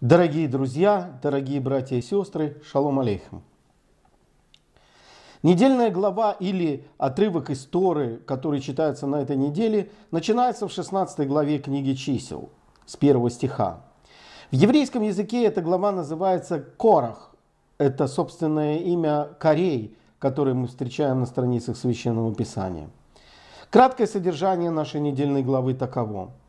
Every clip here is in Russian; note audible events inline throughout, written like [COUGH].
Дорогие друзья, дорогие братья и сестры, шалом алейхам. Недельная глава или отрывок из Торы, который читается на этой неделе, начинается в 16 главе книги чисел, с первого стиха. В еврейском языке эта глава называется Корах. Это собственное имя Корей, которое мы встречаем на страницах Священного Писания. Краткое содержание нашей недельной главы таково –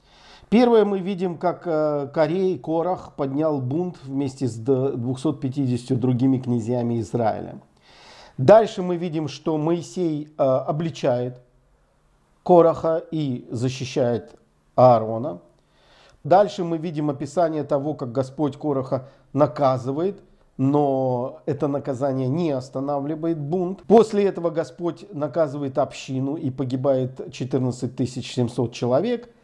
Первое мы видим, как э, Корей Корах поднял бунт вместе с 250 другими князьями Израиля. Дальше мы видим, что Моисей э, обличает Кораха и защищает Аарона. Дальше мы видим описание того, как Господь Кораха наказывает, но это наказание не останавливает бунт. После этого Господь наказывает общину и погибает 14 700 человек –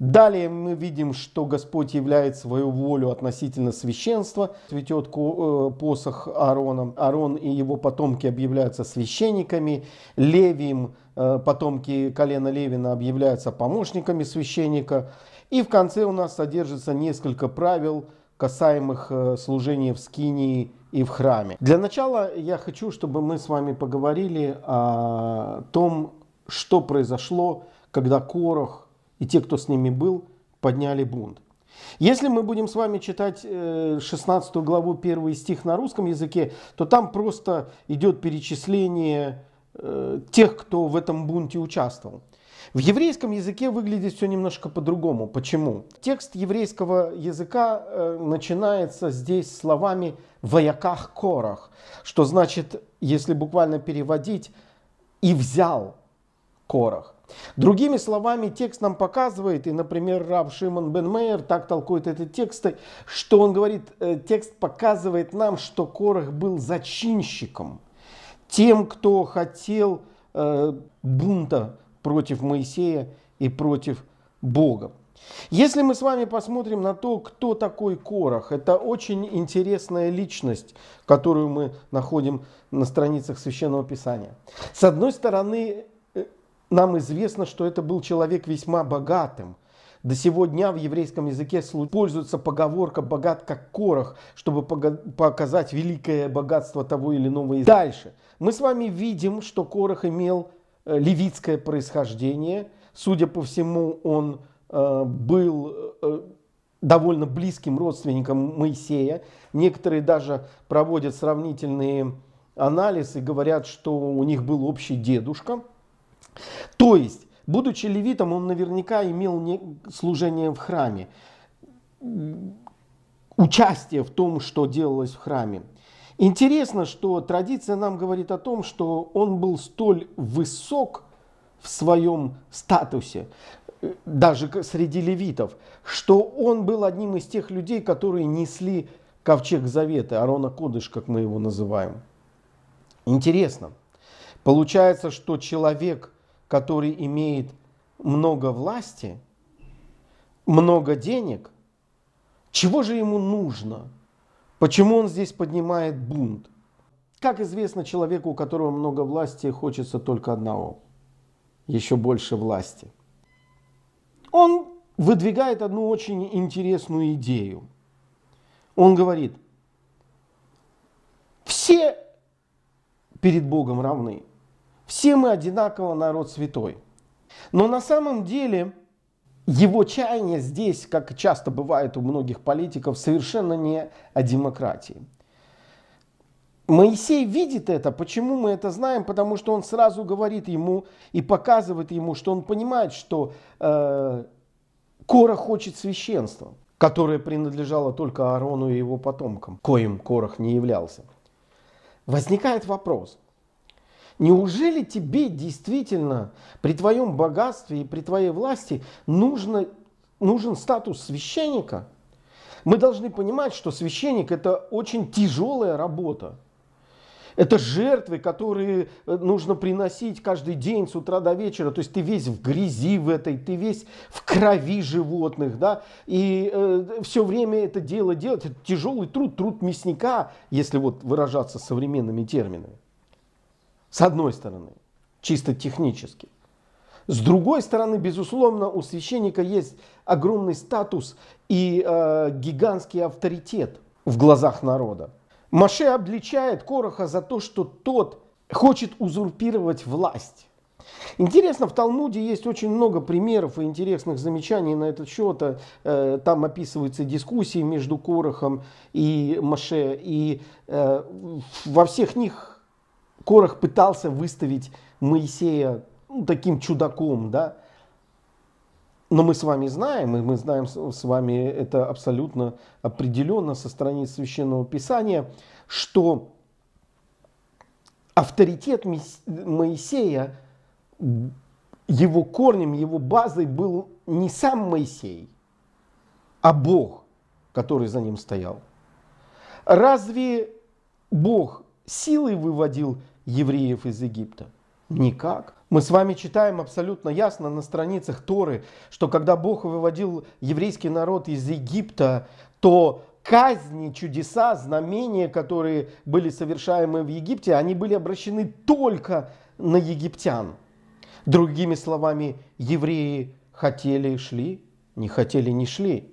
Далее мы видим, что Господь являет свою волю относительно священства. Цветет э, посох Аарона. Аарон и его потомки объявляются священниками. Левим э, потомки колена Левина объявляются помощниками священника. И в конце у нас содержится несколько правил, касаемых э, служения в Скинии и в храме. Для начала я хочу, чтобы мы с вами поговорили о том, что произошло, когда Корох и те, кто с ними был, подняли бунт. Если мы будем с вами читать 16 э, главу 1 стих на русском языке, то там просто идет перечисление э, тех, кто в этом бунте участвовал. В еврейском языке выглядит все немножко по-другому. Почему? Текст еврейского языка э, начинается здесь словами «вояках корах», что значит, если буквально переводить, «и взял корах». Другими словами, текст нам показывает, и, например, Рав Шимон Бен Мейер так толкует этот текст, что он говорит, э, текст показывает нам, что Корах был зачинщиком, тем, кто хотел э, бунта против Моисея и против Бога. Если мы с вами посмотрим на то, кто такой Корах, это очень интересная личность, которую мы находим на страницах Священного Писания. С одной стороны, нам известно, что это был человек весьма богатым. До сего дня в еврейском языке пользуется поговорка «богат как корох», чтобы показать великое богатство того или иного языка. Дальше. Мы с вами видим, что корох имел э, левитское происхождение. Судя по всему, он э, был э, довольно близким родственником Моисея. Некоторые даже проводят сравнительные анализы, говорят, что у них был общий дедушка – то есть, будучи левитом, он наверняка имел служение в храме, участие в том, что делалось в храме. Интересно, что традиция нам говорит о том, что он был столь высок в своем статусе, даже среди левитов, что он был одним из тех людей, которые несли ковчег завета, Арона Кодыш, как мы его называем. Интересно. Получается, что человек – который имеет много власти, много денег, чего же ему нужно? Почему он здесь поднимает бунт? Как известно, человеку, у которого много власти, хочется только одного – еще больше власти. Он выдвигает одну очень интересную идею. Он говорит, все перед Богом равны – все мы одинаково народ святой. Но на самом деле его чаяние здесь, как часто бывает у многих политиков, совершенно не о демократии. Моисей видит это. Почему мы это знаем? Потому что он сразу говорит ему и показывает ему, что он понимает, что э, Кора хочет священства, которое принадлежало только Аарону и его потомкам, коим Корах не являлся. Возникает вопрос – Неужели тебе действительно при твоем богатстве и при твоей власти нужно, нужен статус священника? Мы должны понимать, что священник – это очень тяжелая работа. Это жертвы, которые э, нужно приносить каждый день с утра до вечера. То есть ты весь в грязи в этой, ты весь в крови животных, да, и э, все время это дело делать. Это тяжелый труд, труд мясника, если вот выражаться современными терминами. С одной стороны, чисто технически. С другой стороны, безусловно, у священника есть огромный статус и э, гигантский авторитет в глазах народа. Маше обличает Короха за то, что тот хочет узурпировать власть. Интересно, в Талмуде есть очень много примеров и интересных замечаний на этот счет. Э, там описываются дискуссии между Корохом и Маше, и э, во всех них Корах пытался выставить Моисея ну, таким чудаком, да, но мы с вами знаем, и мы знаем с вами это абсолютно определенно со страниц Священного Писания, что авторитет Моисея, его корнем, его базой был не сам Моисей, а Бог, который за ним стоял. Разве Бог силой выводил евреев из Египта? Никак. Мы с вами читаем абсолютно ясно на страницах Торы, что когда Бог выводил еврейский народ из Египта, то казни, чудеса, знамения, которые были совершаемы в Египте, они были обращены только на египтян. Другими словами, евреи хотели – шли, не хотели – не шли.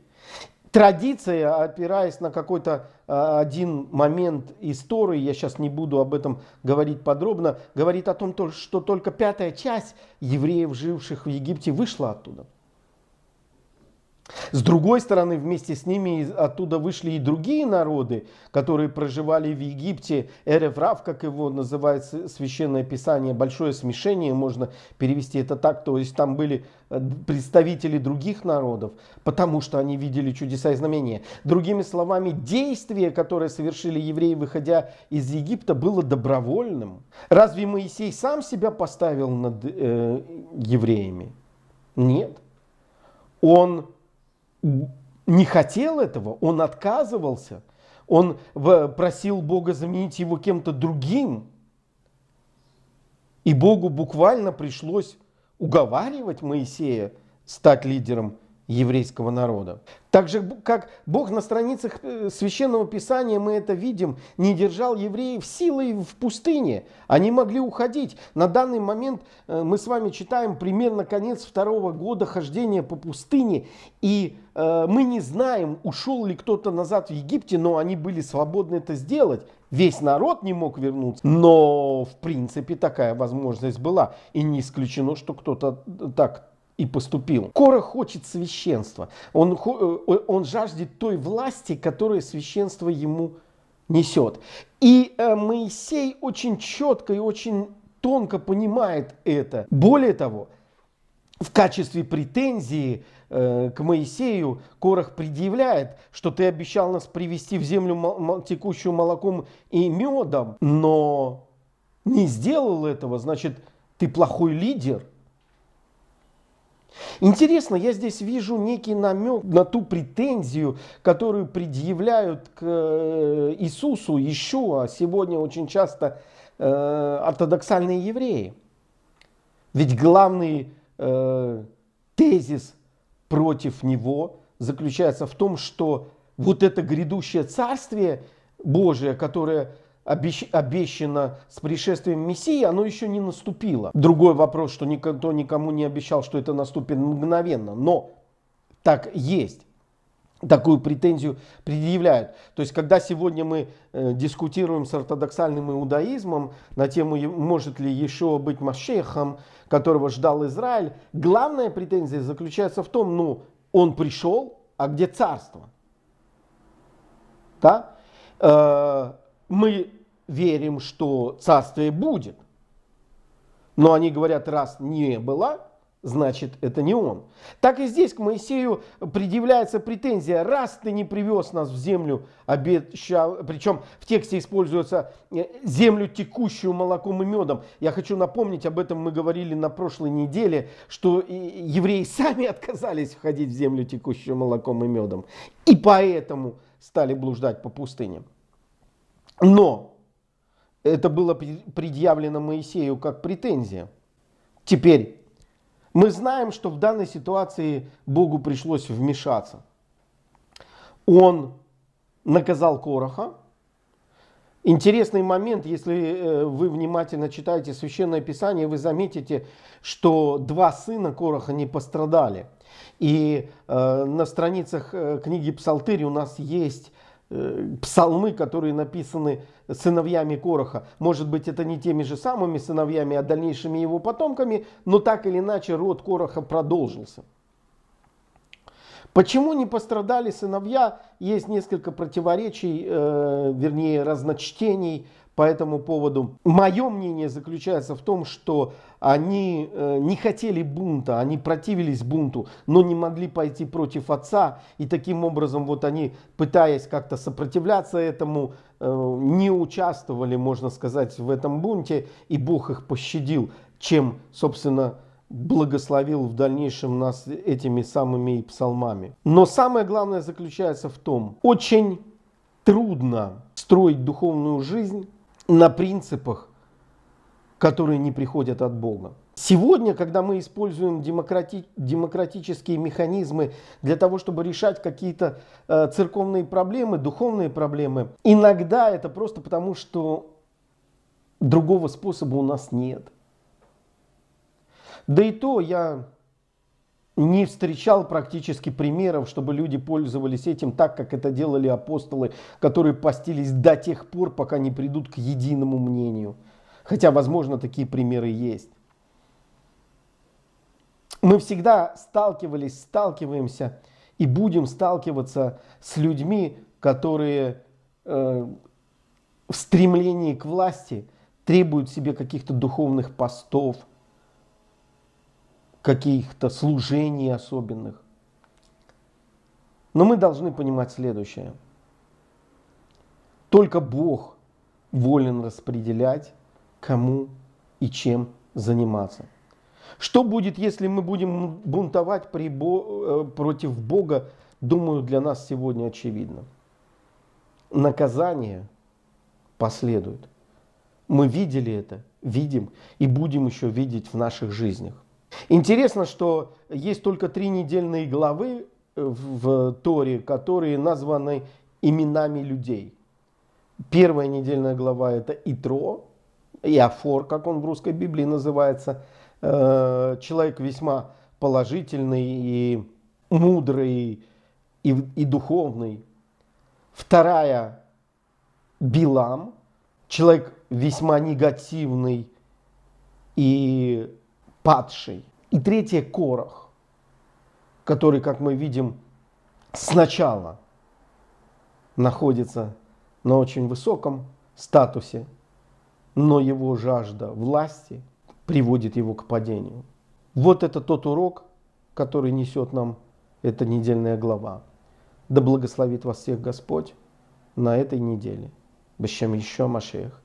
Традиция, опираясь на какой-то а, один момент истории, я сейчас не буду об этом говорить подробно, говорит о том, что только пятая часть евреев, живших в Египте, вышла оттуда. С другой стороны, вместе с ними оттуда вышли и другие народы, которые проживали в Египте. Эрефрав, как его называет священное писание, большое смешение, можно перевести это так, то есть там были э, представители других народов, потому что они видели чудеса и знамения. Другими словами, действие, которое совершили евреи, выходя из Египта, было добровольным. Разве Моисей сам себя поставил над э, евреями? Нет. Он не хотел этого, он отказывался, он э, просил Бога заменить его кем-то другим. И Богу буквально пришлось уговаривать Моисея стать лидером еврейского народа. Так же, как Бог на страницах э, Священного Писания, мы это видим, не держал евреев силой в пустыне. Они могли уходить. На данный момент э, мы с вами читаем примерно конец второго года хождения по пустыне, и э, мы не знаем, ушел ли кто-то назад в Египте, но они были свободны это сделать. Весь народ не мог вернуться, но в принципе такая возможность была. И не исключено, что кто-то так и поступил. Кора хочет священства. Он, э, он жаждет той власти, которую священство ему несет. И э, Моисей очень четко и очень тонко понимает это. Более того, в качестве претензии э, к Моисею Корах предъявляет, что ты обещал нас привести в землю текущую молоком и медом, но не сделал этого, значит, ты плохой лидер – Интересно, я здесь вижу некий намек на ту претензию, которую предъявляют к э, Иисусу, Ишуа, сегодня очень часто э, ортодоксальные евреи. Ведь главный э, тезис против него заключается в том, что вот это грядущее царствие Божие, которое обещ... обещано с пришествием Мессии, оно еще не наступило. Другой вопрос, что никто никому не обещал, что это наступит мгновенно, но так есть. Такую претензию предъявляют. То есть, когда сегодня мы э, дискутируем с ортодоксальным иудаизмом на тему, может ли еще быть Машехом, которого ждал Израиль, главная претензия заключается в том, ну, он пришел, а где царство? Да? Э, мы верим, что царствие будет. Но они говорят, раз не было, значит это не он. Так и здесь к Моисею предъявляется претензия, раз ты не привез нас в землю, обещал, причем в тексте используется э, землю текущую молоком и медом. Я хочу напомнить, об этом мы говорили на прошлой неделе, что евреи сами [LAUGHS] отказались входить в землю текущую молоком и медом, и поэтому стали блуждать по пустыням. Но это было предъявлено Моисею как претензия. Теперь мы знаем, что в данной ситуации Богу пришлось вмешаться. Он наказал Короха. Интересный момент, если э, вы внимательно читаете Священное Писание, вы заметите, что два сына Короха не пострадали. И э, на страницах э, книги Псалтырь у нас есть Э, псалмы, которые написаны сыновьями Короха. Может быть, это не теми же самыми сыновьями, а дальнейшими его потомками, но так или иначе род Короха продолжился. Почему не пострадали сыновья? Есть несколько противоречий, э, вернее разночтений по этому поводу. Мое мнение заключается в том, что они э, не хотели бунта, они противились бунту, но не могли пойти против отца. И таким образом вот они, пытаясь как-то сопротивляться этому, э, не участвовали, можно сказать, в этом бунте. И Бог их пощадил, чем, собственно, благословил в дальнейшем нас этими самыми псалмами. Но самое главное заключается в том, очень трудно строить духовную жизнь на принципах, которые не приходят от Бога. Сегодня, когда мы используем демократи демократические механизмы для того, чтобы решать какие-то э, церковные проблемы, духовные проблемы, иногда это просто потому, что другого способа у нас нет. Да и то я не встречал практически примеров, чтобы люди пользовались этим так, как это делали апостолы, которые постились до тех пор, пока не придут к единому мнению. Хотя, возможно, такие примеры есть. Мы всегда сталкивались, сталкиваемся и будем сталкиваться с людьми, которые э, в стремлении к власти требуют себе каких-то духовных постов – каких-то служений особенных. Но мы должны понимать следующее. Только Бог волен распределять, кому и чем заниматься. Что будет, если мы будем бунтовать при Бо... Э, против Бога, думаю, для нас сегодня очевидно. Наказание последует. Мы видели это, видим и будем еще видеть в наших жизнях. Интересно, что есть только три недельные главы э, в Торе, которые названы именами людей. Первая недельная глава это Итро, Иофор, как он в русской Библии называется. Э, человек весьма положительный и мудрый и, и духовный. Вторая Билам, человек весьма негативный и падший. И третье – Корах, который, как мы видим, сначала находится на очень высоком статусе, но его жажда власти приводит его к падению. Вот это тот урок, который несет нам эта недельная глава. Да благословит вас всех Господь на этой неделе. Бащем еще Машех.